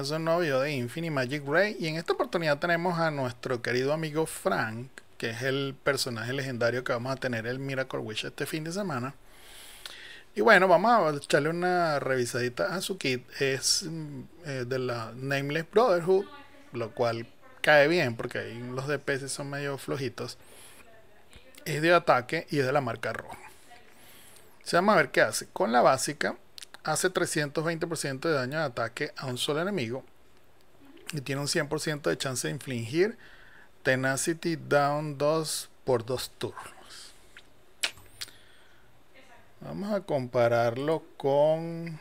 Es un nuevo de Infinity Magic Ray y en esta oportunidad tenemos a nuestro querido amigo Frank, que es el personaje legendario que vamos a tener el Miracle Wish este fin de semana. Y bueno, vamos a echarle una revisadita a su kit. Es mm, eh, de la Nameless Brotherhood, lo cual cae bien porque ahí los DPS son medio flojitos. Es de ataque y es de la marca roja. se llama a ver qué hace. Con la básica hace 320% de daño de ataque a un solo enemigo y tiene un 100% de chance de infligir Tenacity Down 2 por 2 turnos. Vamos a compararlo con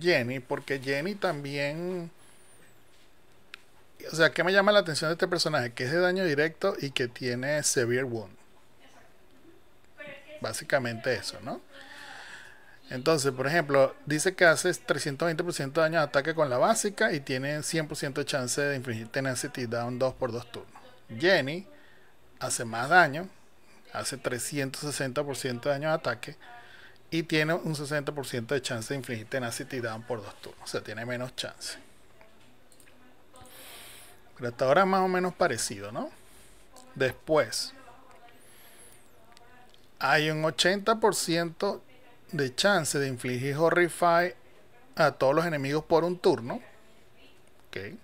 Jenny, porque Jenny también... O sea, ¿qué me llama la atención de este personaje? Que es de daño directo y que tiene Severe Wound. Básicamente eso, ¿no? Entonces, por ejemplo, dice que hace 320% de daño de ataque con la básica y tiene 100% de chance de infligir Tenacity Down 2 por 2 turnos. Jenny hace más daño, hace 360% de daño de ataque y tiene un 60% de chance de infligir Tenacity Down por 2 turnos. O sea, tiene menos chance. Pero hasta ahora es más o menos parecido, ¿no? Después, hay un 80% de chance de infligir Horrify a todos los enemigos por un turno. Okay.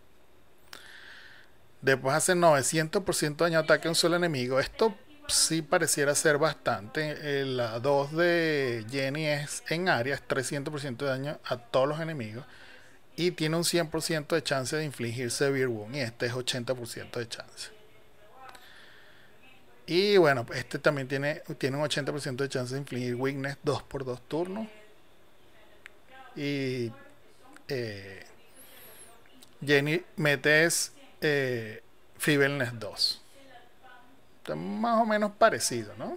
Después hace 900% de daño de ataque a un solo enemigo. Esto sí pareciera ser bastante. Eh, la 2 de Jenny es en área, es 300% de daño a todos los enemigos. Y tiene un 100% de chance de infligir Severe Wound. Y este es 80% de chance. Y bueno, pues, este también tiene, tiene un 80% de chance de infligir weakness 2 por 2 turnos. Y eh, Jenny metes eh, Feebleness 2. más o menos parecido, ¿no?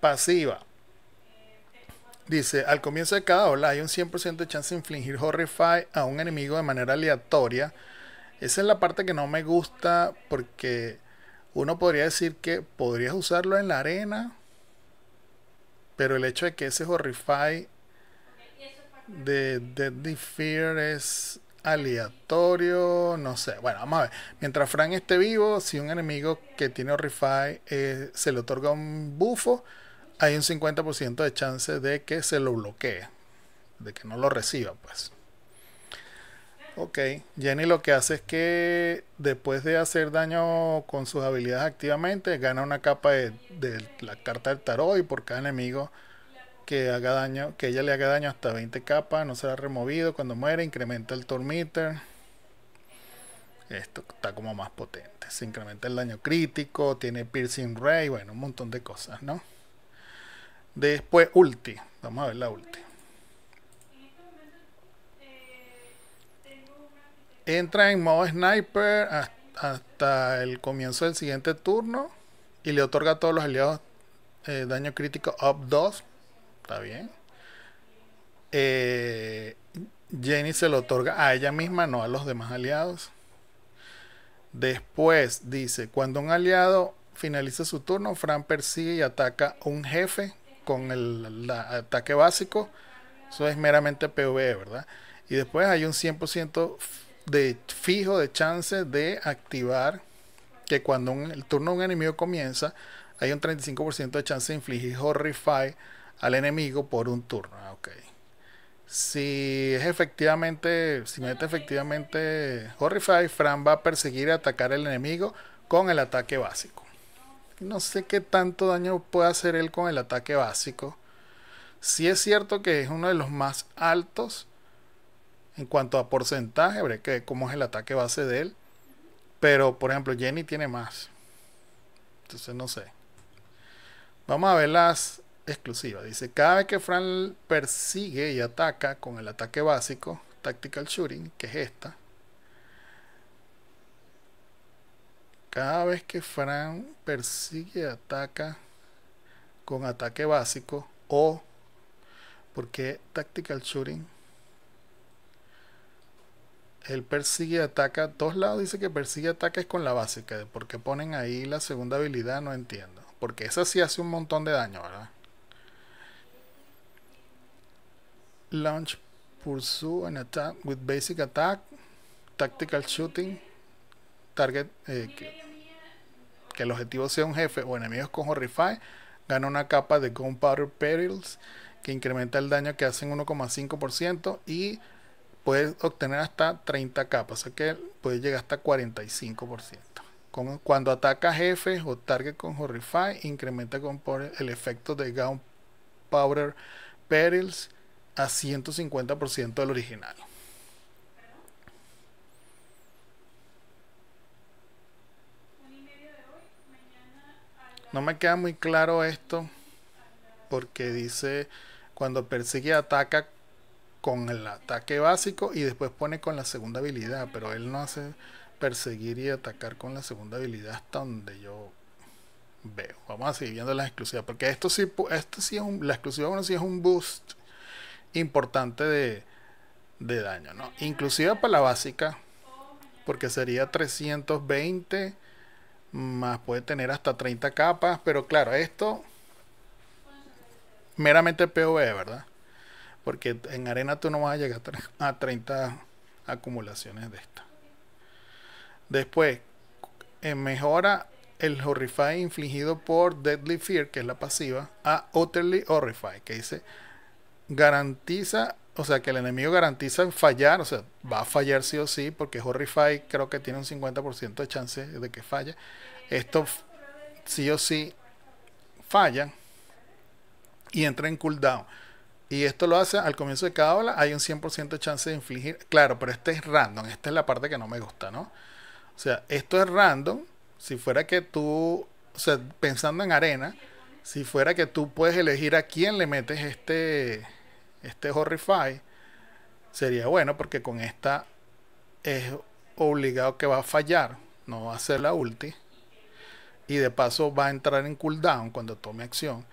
Pasiva. Dice, al comienzo de cada ola hay un 100% de chance de infligir Horrify a un enemigo de manera aleatoria. Esa es la parte que no me gusta porque uno podría decir que podrías usarlo en la arena, pero el hecho de que ese Horrify de Deadly Fear es aleatorio, no sé. Bueno, vamos a ver. Mientras Frank esté vivo, si un enemigo que tiene Horrify eh, se le otorga un bufo, hay un 50% de chance de que se lo bloquee, de que no lo reciba, pues. Ok, Jenny lo que hace es que después de hacer daño con sus habilidades activamente, gana una capa de, la carta del tarot y por cada enemigo que haga daño, que ella le haga daño hasta 20 capas, no será removido cuando muere, incrementa el tormiter. Esto está como más potente. Se incrementa el daño crítico, tiene piercing ray, bueno, un montón de cosas, ¿no? Después ulti, vamos a ver la ulti. entra en modo sniper hasta el comienzo del siguiente turno y le otorga a todos los aliados eh, daño crítico up 2. Está bien. Eh, Jenny se lo otorga a ella misma, no a los demás aliados. Después dice, cuando un aliado finaliza su turno, Fran persigue y ataca a un jefe con el ataque básico. Eso es meramente PvE, ¿verdad? Y después hay un 100% de fijo de chance de activar que cuando el turno de un enemigo comienza, hay un 35% de chance de infligir Horrify al enemigo por un turno. Ah, si es efectivamente, si mete efectivamente Horrify, Fran va a perseguir y atacar al enemigo con el ataque básico. No sé qué tanto daño puede hacer él con el ataque básico. Si es cierto que es uno de los más altos, en cuanto a porcentaje, habré que cómo es el ataque base de él. Pero, por ejemplo, Jenny tiene más. Entonces, no sé. Vamos a ver las exclusivas. Dice, cada vez que Fran persigue y ataca con el ataque básico, Tactical Shooting, que es esta. Cada vez que Fran persigue y ataca con ataque básico o... porque Tactical Shooting? El persigue, ataca. Todos lados dice que persigue, ataca es con la básica. ¿Por qué ponen ahí la segunda habilidad? No entiendo. Porque esa sí hace un montón de daño, ¿verdad? Launch, pursue and attack with basic attack, tactical shooting, target. Eh, que, que el objetivo sea un jefe o enemigos con Horrify, gana una capa de Gunpowder Perils que incrementa el daño que hacen 1,5% y puedes obtener hasta 30 capas, o sea que puede llegar hasta 45%. Cuando ataca jefes o target con Horrify, incrementa con el efecto de gaunt Powder Perils a 150% del original. No me queda muy claro esto porque dice cuando persigue ataca con el ataque básico y después pone con la segunda habilidad, pero él no hace perseguir y atacar con la segunda habilidad hasta donde yo veo. Vamos a seguir viendo las exclusivas, porque esto sí, esto sí es un, la exclusiva bueno, sí es un boost importante de, daño, ¿no? Inclusive para la básica, porque sería 320, más puede tener hasta 30 capas, pero claro, esto meramente POV e, ¿verdad? Porque en arena tú no vas a llegar a 30 acumulaciones de esta. Después, eh, mejora el Horrify infligido por Deadly Fear, que es la pasiva, a Utterly Horrify, que dice garantiza, o sea, que el enemigo garantiza fallar, o sea, va a fallar sí o sí, porque Horrify creo que tiene un 50% de chance de que falle. Esto sí o sí falla y entra en cooldown. Y esto lo hace al comienzo de cada ola, hay un 100% de chance de infligir. Claro, pero este es random, esta es la parte que no me gusta, ¿no? O sea, esto es random. Si fuera que tú, o sea, pensando en arena, si fuera que tú puedes elegir a quién le metes este, este Horrify, sería bueno porque con esta es obligado que va a fallar, no va a ser la ulti. Y de paso va a entrar en cooldown cuando tome acción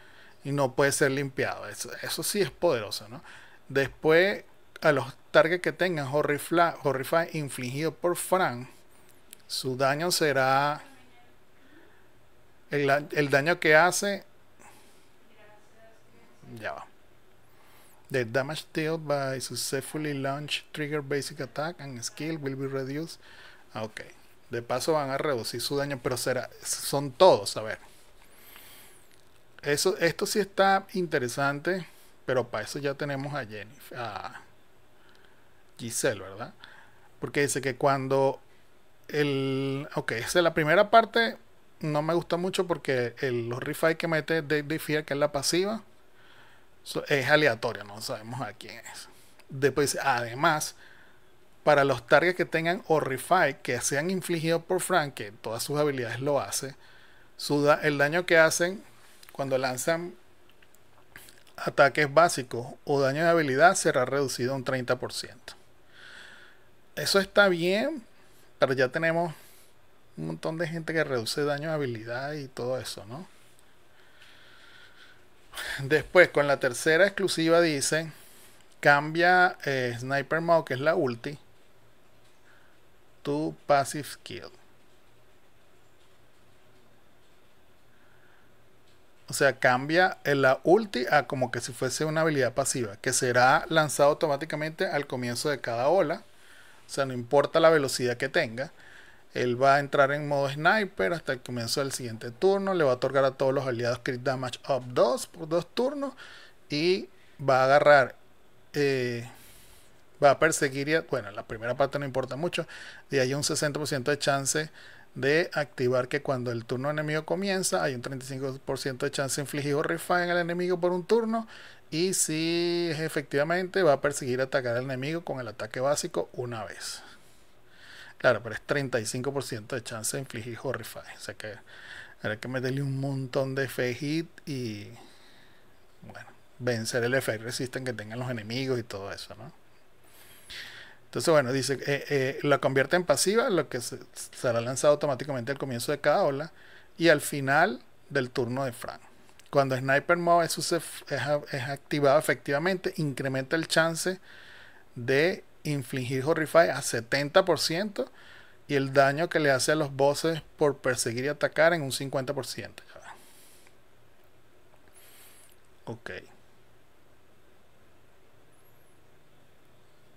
y no puede ser limpiado. Eso, eso sí es poderoso, ¿no? Después, a los targets que tengan Horrify infligido por frank su daño será. El, el daño que hace. Ya va. The damage dealt by successfully launched trigger basic attack and skill will be reduced. Ah, ok. De paso van a reducir su daño, pero será, son todos, a ver. Eso, esto sí está interesante, pero para eso ya tenemos a Jennifer, a Giselle, ¿verdad? Porque dice que cuando el. Ok, esa es la primera parte. No me gusta mucho porque el, los que mete Dave que es la pasiva, es aleatorio, no sabemos a quién es. Después, además, para los targets que tengan Horrify que sean infligidos por Frank, que todas sus habilidades lo hace, el daño que hacen cuando lanzan ataques básicos o daño de habilidad será reducido un 30%. Eso está bien, pero ya tenemos un montón de gente que reduce daño de habilidad y todo eso, ¿no? Después, con la tercera exclusiva dice, cambia eh, Sniper Mode, que es la ulti, tu Passive Skill. O sea, cambia la ulti a como que si fuese una habilidad pasiva, que será lanzada automáticamente al comienzo de cada ola. O sea, no importa la velocidad que tenga. Él va a entrar en modo sniper hasta el comienzo del siguiente turno. Le va a otorgar a todos los aliados crit damage up 2 por 2 turnos. Y va a agarrar. Eh, va a perseguir. bueno, la primera parte no importa mucho. de ahí un 60% de chance de activar que cuando el turno enemigo comienza hay un 35% de chance de infligir o al enemigo por un turno y si efectivamente va a perseguir atacar al enemigo con el ataque básico una vez. Claro, pero es 35% de chance de infligir horrify. O sea que habrá que meterle un montón de fehit hit y bueno, vencer el efecto resisten que tengan los enemigos y todo eso, ¿no? Entonces, bueno, dice, eh, eh, la convierte en pasiva, lo que será lanzado automáticamente al comienzo de cada ola y al final del turno de Frank. Cuando Sniper Mode es, es activado efectivamente, incrementa el chance de infligir Horrify a 70% y el daño que le hace a los bosses por perseguir y atacar en un 50%. Ok.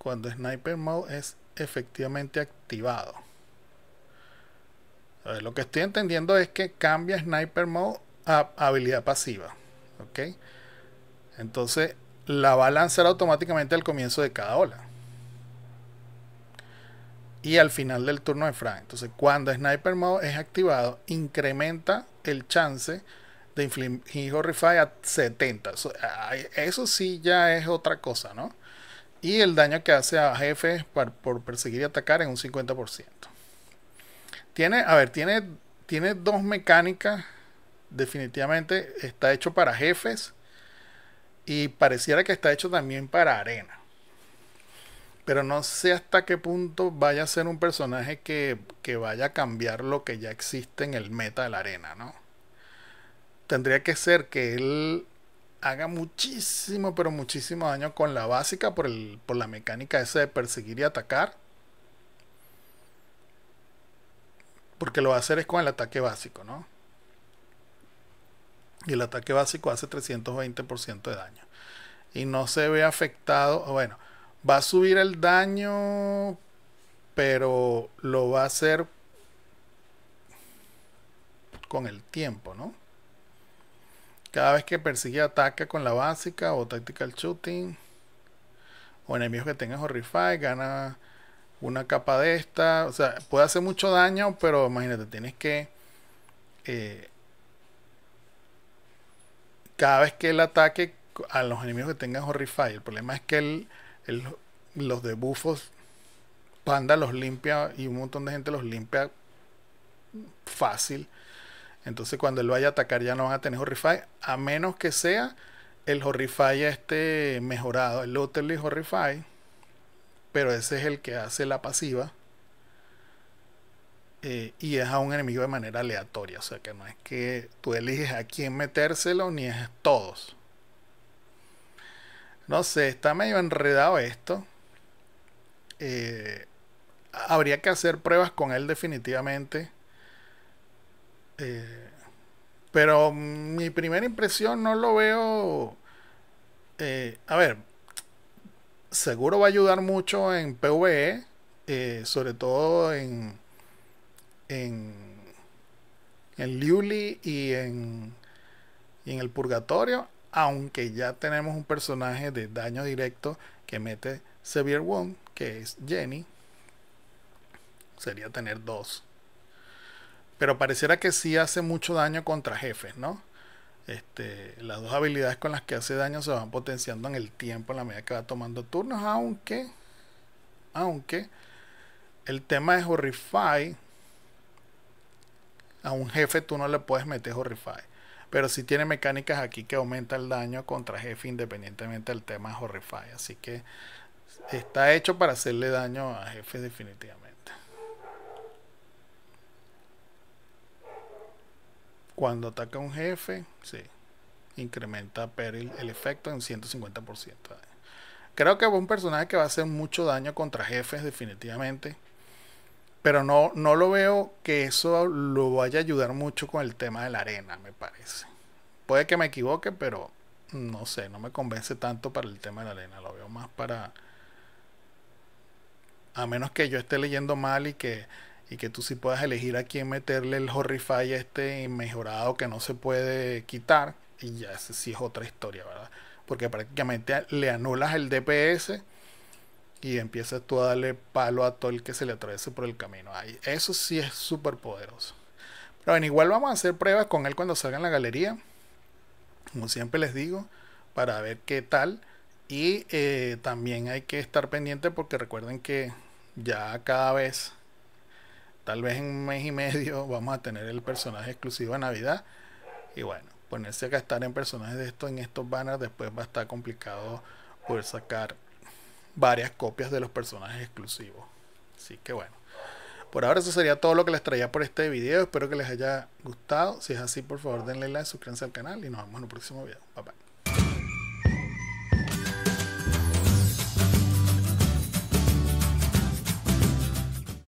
cuando Sniper Mode es efectivamente activado. lo que estoy entendiendo es que cambia Sniper Mode a habilidad pasiva. ¿ok? Entonces la va a lanzar automáticamente al comienzo de cada ola. Y al final del turno de Frank. Entonces cuando Sniper Mode es activado, incrementa el chance de infligir Horrify a 70. eso sí ya es otra cosa, ¿no? y el daño que hace a jefes por perseguir y atacar en un 50%. Tiene, a ver, tiene, tiene dos mecánicas. Definitivamente está hecho para jefes y pareciera que está hecho también para arena. Pero no sé hasta qué punto vaya a ser un personaje que, vaya a cambiar lo que ya existe en el meta de la arena, ¿no? Tendría que ser que él haga muchísimo, pero muchísimo daño con la básica por, el, por la mecánica esa de perseguir y atacar. Porque lo va a hacer es con el ataque básico, ¿no? Y el ataque básico hace 320% de daño. Y no se ve afectado. Bueno, va a subir el daño, pero lo va a hacer con el tiempo, ¿no? Cada vez que persigue ataca con la básica o tactical shooting o enemigos que tengan horrify, gana una capa de esta. O sea, puede hacer mucho daño, pero imagínate, tienes que. Eh, cada vez que él ataque a los enemigos que tengan horrify, el problema es que los debufos, Panda los limpia y un montón de gente los limpia fácil. Entonces cuando él vaya a atacar ya no van a tener Horrify, a menos que sea el Horrify este mejorado, el Utterly Horrify, pero ese es el que hace la pasiva. Eh, y es a un enemigo de manera aleatoria, o sea que no es que tú eliges a quién metérselo, ni es todos. No sé, está medio enredado esto. Eh, habría que hacer pruebas con él definitivamente eh, pero mi primera impresión no lo veo. Eh, a ver, seguro va a ayudar mucho en PvE, eh, sobre todo en, en, en Liuli y en, y en el Purgatorio, aunque ya tenemos un personaje de daño directo que mete Severe Wound, que es Jenny. Sería tener dos. Pero pareciera que sí hace mucho daño contra jefes, ¿no? Este, las dos habilidades con las que hace daño se van potenciando en el tiempo, en la medida que va tomando turnos, aunque, aunque el tema de Horrify, a un jefe tú no le puedes meter Horrify, pero sí tiene mecánicas aquí que aumenta el daño contra jefe independientemente del tema Horrify, así que está hecho para hacerle daño a jefes definitivamente. Cuando ataca un jefe, sí. Incrementa Peril el efecto en 150%. Creo que es un personaje que va a hacer mucho daño contra jefes, definitivamente. Pero no, no lo veo que eso lo vaya a ayudar mucho con el tema de la arena, me parece. Puede que me equivoque, pero no sé, no me convence tanto para el tema de la arena. Lo veo más para. A menos que yo esté leyendo mal y que y que tú sí puedas elegir a quién meterle el Horrify este mejorado que no se puede quitar. Y ya, esa sí es otra historia, ¿verdad? Porque prácticamente le anulas el DPS y empiezas tú a darle palo a todo el que se le atraviesa por el camino. Ahí, eso sí es súper poderoso. Pero bueno, igual vamos a hacer pruebas con él cuando salga en la galería. Como siempre les digo, para ver qué tal. Y eh, también hay que estar pendiente porque recuerden que ya cada vez tal vez en un mes y medio vamos a tener el personaje exclusivo de Navidad. Y bueno, ponerse a gastar en personajes de estos en estos banners después va a estar complicado poder sacar varias copias de los personajes exclusivos. Así que bueno. Por ahora eso sería todo lo que les traía por este video. Espero que les haya gustado. Si es así, por favor denle like, suscríbanse al canal y nos vemos en un próximo video. Bye bye.